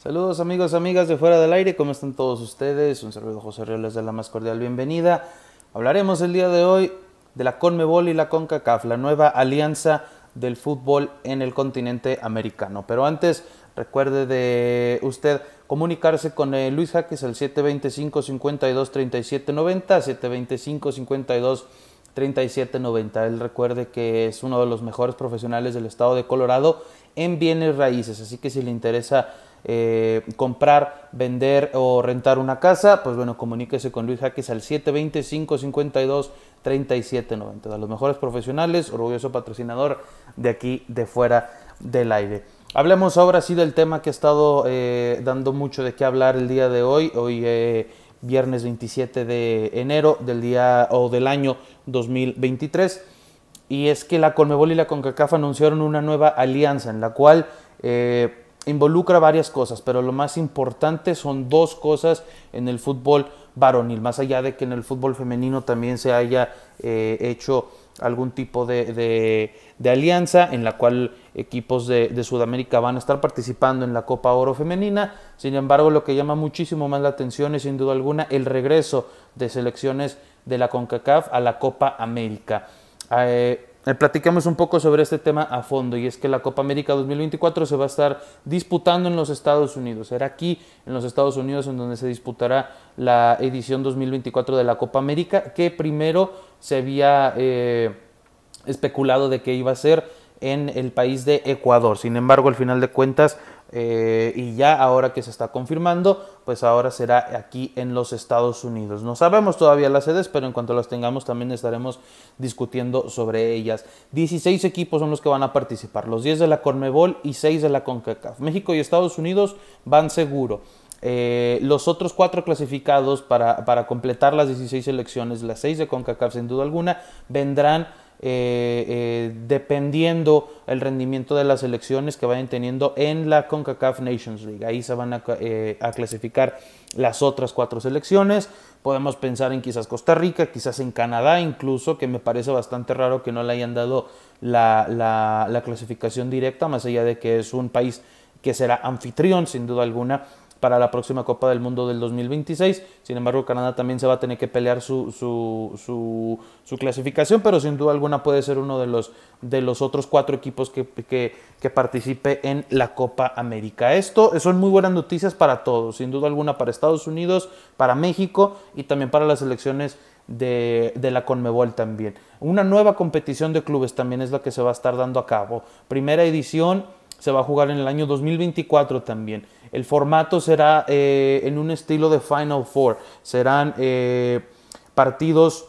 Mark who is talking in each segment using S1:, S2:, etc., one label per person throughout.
S1: Saludos amigos, amigas de Fuera del Aire, ¿cómo están todos ustedes? Un servidor José Río les da la más cordial bienvenida. Hablaremos el día de hoy de la CONMEBOL y la CONCACAF, la nueva alianza del fútbol en el continente americano. Pero antes, recuerde de usted comunicarse con eh, Luis Jaques al 725-52-3790, 725-52-3790. Él recuerde que es uno de los mejores profesionales del estado de Colorado en bienes raíces, así que si le interesa eh, comprar, vender o rentar una casa, pues bueno, comuníquese con Luis Jaques al 720-552-3790. De los mejores profesionales, orgulloso patrocinador de aquí, de fuera del aire. Hablemos ahora sí del tema que ha estado eh, dando mucho de qué hablar el día de hoy. Hoy eh, viernes 27 de enero del día o del año 2023 y es que la Colmebol y la CONCACAF anunciaron una nueva alianza en la cual involucra varias cosas, pero lo más importante son dos cosas en el fútbol varonil, más allá de que en el fútbol femenino también se haya eh, hecho algún tipo de, alianza en la cual equipos de, Sudamérica van a estar participando en la Copa Oro Femenina. Sin embargo, lo que llama muchísimo más la atención es sin duda alguna el regreso de selecciones de la CONCACAF a la Copa América. Eh, eh, platicamos un poco sobre este tema a fondo y es que la Copa América 2024 se va a estar disputando en los Estados Unidos. Será aquí en los Estados Unidos en donde se disputará la edición 2024 de la Copa América que primero se había eh, especulado de que iba a ser en el país de Ecuador. Sin embargo, al final de cuentas eh, y ya ahora que se está confirmando, pues ahora será aquí en los Estados Unidos. No sabemos todavía las sedes, pero en cuanto las tengamos también estaremos discutiendo sobre ellas. 16 equipos son los que van a participar, los 10 de la Cormebol y 6 de la CONCACAF. México y Estados Unidos van seguro. Eh, los otros cuatro clasificados para, para completar las 16 selecciones, las 6 de CONCACAF sin duda alguna, vendrán eh, eh, dependiendo el rendimiento de las elecciones que vayan teniendo en la CONCACAF Nations League. Ahí se van eh, a, clasificar las otras cuatro selecciones. Podemos pensar en quizás Costa Rica, quizás en Canadá incluso, que me parece bastante raro que no le hayan dado la clasificación directa, más allá de que es un país que será anfitrión sin duda alguna para la próxima Copa del Mundo del 2026. Sin embargo, Canadá también se va a tener que pelear su, clasificación, pero sin duda alguna puede ser uno de los, de los otros cuatro equipos que, participe en la Copa América. Esto son muy buenas noticias para todos, sin duda alguna para Estados Unidos, para México y también para las elecciones de, de, la Conmebol también. Una nueva competición de clubes también es la que se va a estar dando a cabo. Primera edición se va a jugar en el año 2024 también. El formato será eh, en un estilo de Final Four. Serán eh, partidos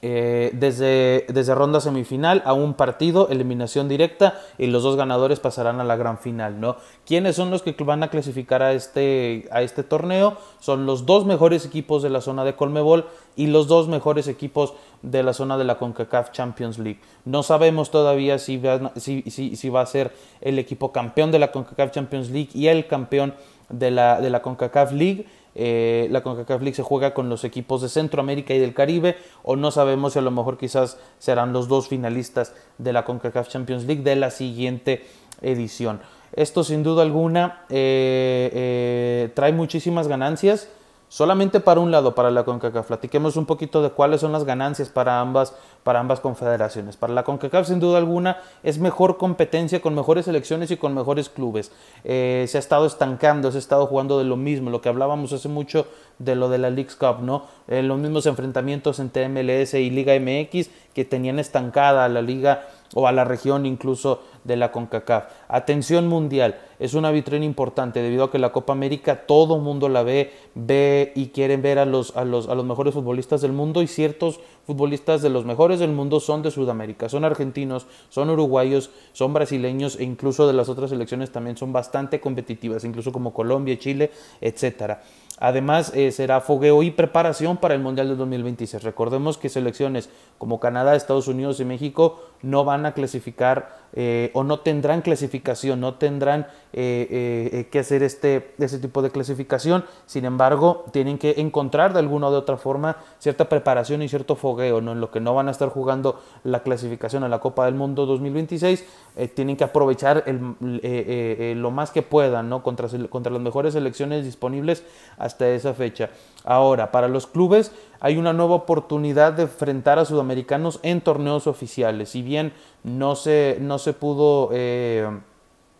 S1: eh, desde, desde ronda semifinal a un partido, eliminación directa y los dos ganadores pasarán a la gran final, ¿no? ¿Quiénes son los que van a clasificar a este, a este torneo? Son los dos mejores equipos de la zona de Colmebol y los dos mejores equipos de la zona de la CONCACAF Champions League. No sabemos todavía si va, va a ser el equipo campeón de la CONCACAF Champions League y el campeón de la, de la CONCACAF League eh, la CONCACAF League se juega con los equipos de Centroamérica y del Caribe, o no sabemos si a lo mejor quizás serán los dos finalistas de la CONCACAF Champions League de la siguiente edición. Esto sin duda alguna eh, eh, trae muchísimas ganancias solamente para un lado, para la CONCACAF. Platiquemos un poquito de cuáles son las ganancias para ambas, para ambas confederaciones. Para la CONCACAF, sin duda alguna, es mejor competencia con mejores selecciones y con mejores clubes. Eh, se ha estado estancando, se ha estado jugando de lo mismo, lo que hablábamos hace mucho de lo de la League Cup, ¿no? Eh, los mismos enfrentamientos entre MLS y Liga MX que tenían estancada la Liga o a la región incluso de la CONCACAF. Atención mundial, es una vitrina importante debido a que la Copa América todo mundo la ve, ve y quieren ver a los, a los, a los mejores futbolistas del mundo y ciertos futbolistas de los mejores del mundo son de Sudamérica, son argentinos, son uruguayos, son brasileños e incluso de las otras selecciones también son bastante competitivas, incluso como Colombia, Chile, etcétera. Además, eh, será fogueo y preparación para el Mundial de 2026. Recordemos que selecciones como Canadá, Estados Unidos y México no van a clasificar eh, o no tendrán clasificación, no tendrán eh, eh, eh, que hacer este, ese tipo de clasificación. Sin embargo, tienen que encontrar de alguna u otra forma cierta preparación y cierto fogueo, ¿no? En lo que no van a estar jugando la clasificación a la Copa del Mundo 2026, eh, tienen que aprovechar lo más que puedan, ¿no? Contra, contra las mejores selecciones disponibles hasta esa fecha. Ahora, para los clubes hay una nueva oportunidad de enfrentar a sudamericanos en torneos oficiales. Si bien no se, no se pudo eh,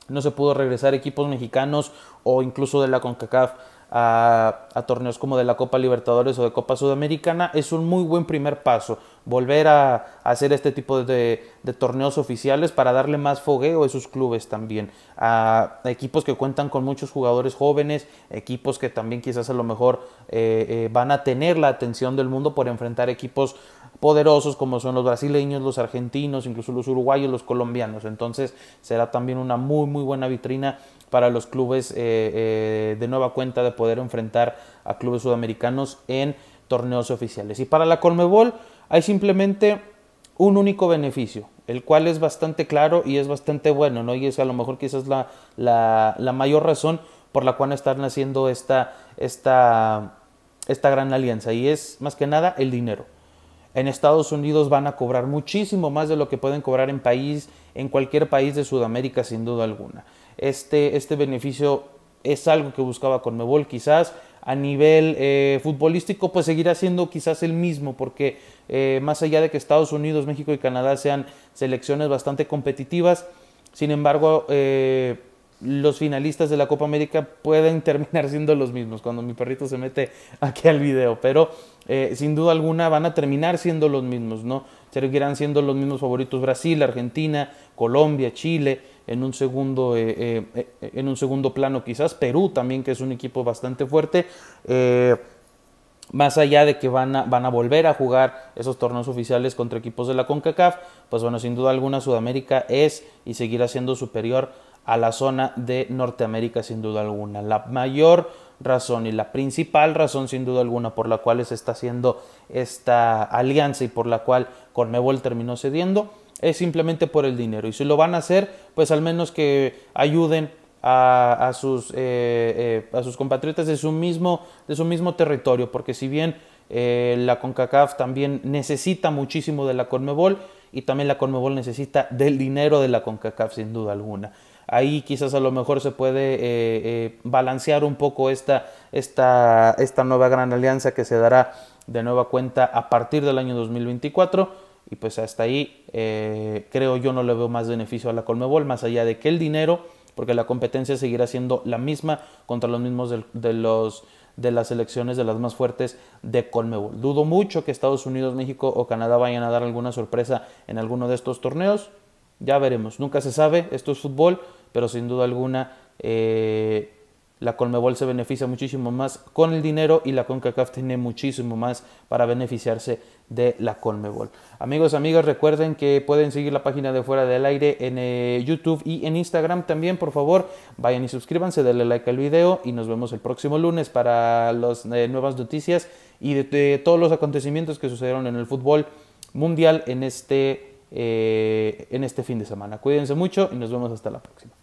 S1: no se pudo regresar equipos mexicanos o incluso de la CONCACAF a, torneos como de la Copa Libertadores o de Copa Sudamericana, es un muy buen primer paso. Volver a, hacer este tipo de, torneos oficiales para darle más fogueo a esos clubes también. A, equipos que cuentan con muchos jugadores jóvenes, equipos que también quizás a lo mejor eh, eh, van a tener la atención del mundo por enfrentar equipos poderosos como son los brasileños, los argentinos, incluso los uruguayos, los colombianos. Entonces será también una muy muy buena vitrina para los clubes eh, eh, de nueva cuenta de poder enfrentar a clubes sudamericanos en torneos oficiales. Y para la Colmebol hay simplemente un único beneficio, el cual es bastante claro y es bastante bueno, ¿no? Y es a lo mejor quizás la, la, la mayor razón por la cual están haciendo esta, esta, esta gran alianza. Y es más que nada el dinero en Estados Unidos van a cobrar muchísimo más de lo que pueden cobrar en país, en cualquier país de Sudamérica, sin duda alguna. Este, este beneficio es algo que buscaba Conmebol, quizás a nivel eh, futbolístico, pues seguirá siendo quizás el mismo, porque eh, más allá de que Estados Unidos, México y Canadá sean selecciones bastante competitivas, sin embargo, eh, los finalistas de la Copa América pueden terminar siendo los mismos cuando mi perrito se mete aquí al video, pero eh, sin duda alguna van a terminar siendo los mismos, ¿no? Seguirán siendo los mismos favoritos Brasil, Argentina, Colombia, Chile, en un segundo, eh, eh, en un segundo plano quizás, Perú también, que es un equipo bastante fuerte más allá de que van a, van a volver a jugar esos torneos oficiales contra equipos de la CONCACAF, pues bueno, sin duda alguna Sudamérica es y seguirá siendo superior a la zona de Norteamérica sin duda alguna. La mayor razón y la principal razón sin duda alguna por la cual se está haciendo esta alianza y por la cual Conmebol terminó cediendo es simplemente por el dinero. Y si lo van a hacer, pues al menos que ayuden a, eh, eh, sus, compatriotas de su, mismo, de su mismo territorio, porque si bien eh, la CONCACAF también necesita muchísimo de la CONMEBOL y también la CONMEBOL necesita del dinero de la CONCACAF sin duda alguna ahí quizás a lo mejor se puede eh, eh, balancear un poco esta, esta, esta nueva gran alianza que se dará de nueva cuenta a partir del año 2024. Y pues hasta ahí eh, creo yo no le veo más beneficio a la Colmebol, más allá de que el dinero, porque la competencia seguirá siendo la misma contra los mismos de, los de las elecciones de las más fuertes de Colmebol. Dudo mucho que Estados Unidos, México o Canadá vayan a dar alguna sorpresa en alguno de estos torneos. Ya veremos, nunca se sabe, esto es fútbol, pero sin duda alguna eh, la Colmebol se beneficia muchísimo más con el dinero y la CONCACAF tiene muchísimo más para beneficiarse de la Colmebol. Amigos, amigas, recuerden que pueden seguir la página de Fuera del Aire en eh, YouTube y en Instagram también, por favor. Vayan y suscríbanse, denle like al video y nos vemos el próximo lunes para las eh, nuevas noticias y de, todos los acontecimientos que sucedieron en el fútbol mundial en este, en este fin de semana. Cuídense mucho y nos vemos hasta la próxima.